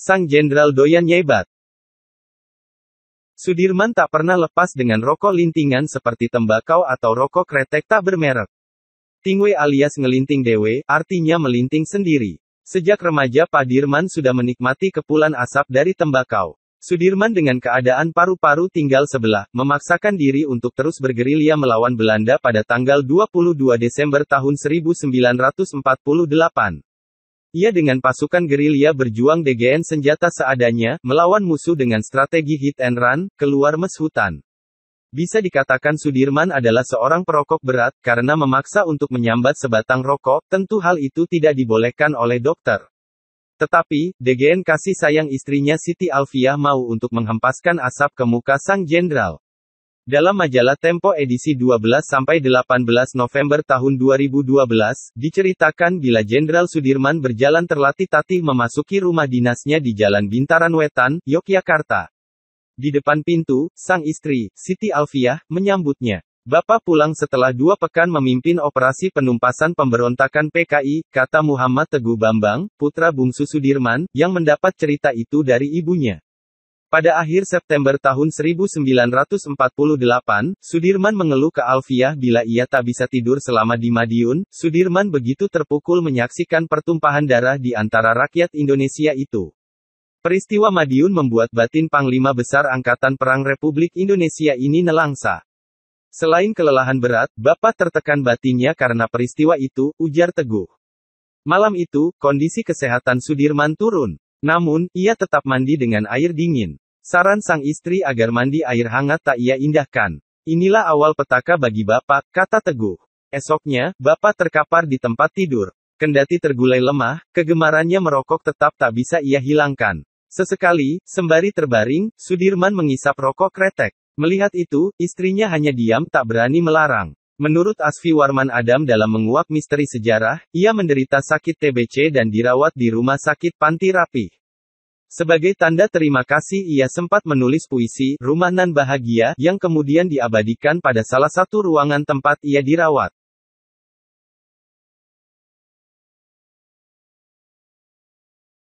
Sang Jenderal doyan nyebat. Sudirman tak pernah lepas dengan rokok lintingan seperti tembakau atau rokok kretek tak bermerek. Tingwe alias ngelinting dewe, artinya melinting sendiri. Sejak remaja Pak Dirman sudah menikmati kepulan asap dari tembakau. Sudirman dengan keadaan paru-paru tinggal sebelah, memaksakan diri untuk terus bergerilya melawan Belanda pada tanggal 22 Desember tahun 1948. Ia dengan pasukan gerilya berjuang DGN senjata seadanya, melawan musuh dengan strategi hit and run, keluar mes hutan. Bisa dikatakan Sudirman adalah seorang perokok berat, karena memaksa untuk menyambat sebatang rokok, tentu hal itu tidak dibolehkan oleh dokter. Tetapi, DGN kasih sayang istrinya Siti Alfiah mau untuk menghempaskan asap ke muka sang jenderal. Dalam majalah Tempo edisi 12-18 sampai November tahun 2012, diceritakan bila Jenderal Sudirman berjalan terlatih-tatih memasuki rumah dinasnya di Jalan Bintaran Wetan, Yogyakarta. Di depan pintu, sang istri, Siti Alfiah, menyambutnya. Bapak pulang setelah dua pekan memimpin operasi penumpasan pemberontakan PKI, kata Muhammad Teguh Bambang, putra bungsu Sudirman, yang mendapat cerita itu dari ibunya. Pada akhir September tahun 1948, Sudirman mengeluh ke Alfiah bila ia tak bisa tidur selama di Madiun. Sudirman begitu terpukul menyaksikan pertumpahan darah di antara rakyat Indonesia itu. Peristiwa Madiun membuat batin Panglima Besar Angkatan Perang Republik Indonesia ini nelangsa. Selain kelelahan berat, Bapak tertekan batinnya karena peristiwa itu, ujar Teguh. Malam itu, kondisi kesehatan Sudirman turun. Namun, ia tetap mandi dengan air dingin. Saran sang istri agar mandi air hangat tak ia indahkan. Inilah awal petaka bagi bapak, kata Teguh. Esoknya, bapak terkapar di tempat tidur. Kendati tergulai lemah, kegemarannya merokok tetap tak bisa ia hilangkan. Sesekali, sembari terbaring, Sudirman mengisap rokok kretek. Melihat itu, istrinya hanya diam tak berani melarang. Menurut Asfi Warman Adam dalam menguak misteri sejarah, ia menderita sakit TBC dan dirawat di rumah sakit Panti Rapih. Sebagai tanda terima kasih ia sempat menulis puisi, Rumah Nan Bahagia, yang kemudian diabadikan pada salah satu ruangan tempat ia dirawat.